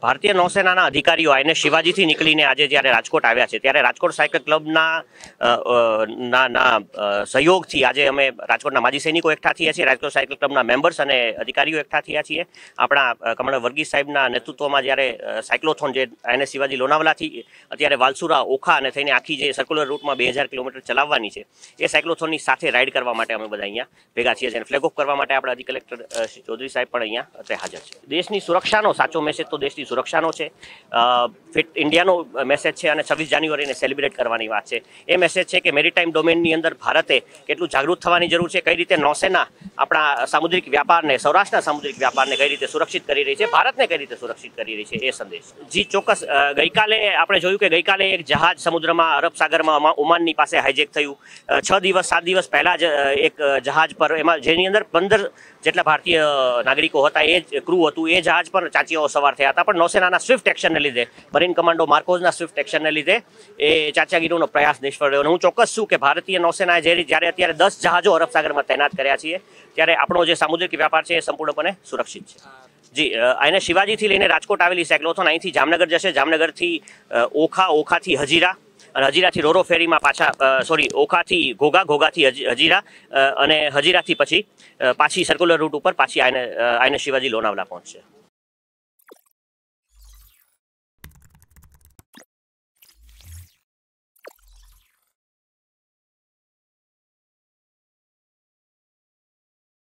ભારતીય નૌસેનાના અધિકારીઓ આઈને શિવાજીથી નીકળીને આજે જ્યારે રાજકોટ આવ્યા છે ત્યારે રાજકોટ સાયકલ ક્લબના ના સહયોગથી આજે અમે રાજકોટના માજી સૈનિકો એકઠા થયા છીએ રાજકોટ સાયકલ ક્લબના મેમ્બર્સ અને અધિકારીઓ એકઠા થયા છીએ આપણા કમળ વર્ગીસ સાહેબના નેતૃત્વમાં જ્યારે સાયકલોથોન જે આઈને શિવાજી લોનાવલાથી અત્યારે વાલસુરા ઓખા અને થઈને આખી જે સર્ક્યુલર રૂટમાં બે કિલોમીટર ચલાવવાની છે એ સાયકલોથોનની સાથે રાઇડ કરવા માટે અમે બધા અહીંયા ભેગા છીએ અને ફ્લેગ ઓફ કરવા માટે આપણા અધિકલેક્ટર કલેક્ટર ચૌધરી સાહેબ પણ અહીંયા અત્યારે હાજર છે દેશની સુરક્ષાનો સાચો મેસેજ તો દેશ તરફથી સુરક્ષાનો છે ફિટ ઇન્ડિયાનો મેસેજ છે અને છવ્વીસ જાન્યુઆરીને સેલિબ્રેટ કરવાની વાત છે એ મેસેજ છે કે મેરીટાઈમ ડોમેનની અંદર ભારતે કેટલું જાગૃત થવાની જરૂર છે કઈ રીતે નૌસેના આપણા સામુદ્રિક વ્યાપારને સૌરાષ્ટ્રના સામુદ્રિક વ્યાપારને કઈ રીતે સુરક્ષિત કરી રહી છે ભારતને કઈ રીતે સુરક્ષિત કરી રહી છે એ સંદેશ જી ચોક્કસ ગઈકાલે આપણે જોયું કે ગઈકાલે એક જહાજ સમુદ્રમાં અરબ સાગરમાં ઓમાનની પાસે હાઇજેક થયું છ દિવસ સાત દિવસ પહેલાં જ એક જહાજ પર એમાં જેની અંદર પંદર જેટલા ભારતીય નાગરિકો હતા એ જ ક્રૂ હતું એ જહાજ પર ચાંચીઓ સવાર થયા હતા પણ નૌસેનાના સ્વિફ્ટ એક્શનને લીધે મરીન કમાન્ડો માર્કોઝના સ્વિફ્ટ એક્શનને લીધે એ ચાંચાગીરીનો પ્રયાસ નિષ્ફળ રહ્યો અને હું ચોક્કસ છું કે ભારતીય નૌસેનાએ જે જ્યારે અત્યારે દસ જહાજો અરબ સાગરમાં તૈનાત કર્યા છીએ ત્યારે આપણો જે સામુદ્રિક વ્યાપાર છે એ સંપૂર્ણપણે સુરક્ષિત છે જી એને શિવાજીથી લઈને રાજકોટ આવેલી સાયક્લોથોન અહીંથી જામનગર જશે જામનગરથી ઓખા ઓખાથી હજીરા અને હજીરાથી રોરો ફેરીમાં પાછા સોરી ઓખાથી ઘોઘા ઘોઘાથી હજીરા અને હજીરાથી પછી પાછી સર્ક્યુલર રૂટ ઉપર પાછી આઈને આઈને શિવાજી લોનાવલા પહોંચશે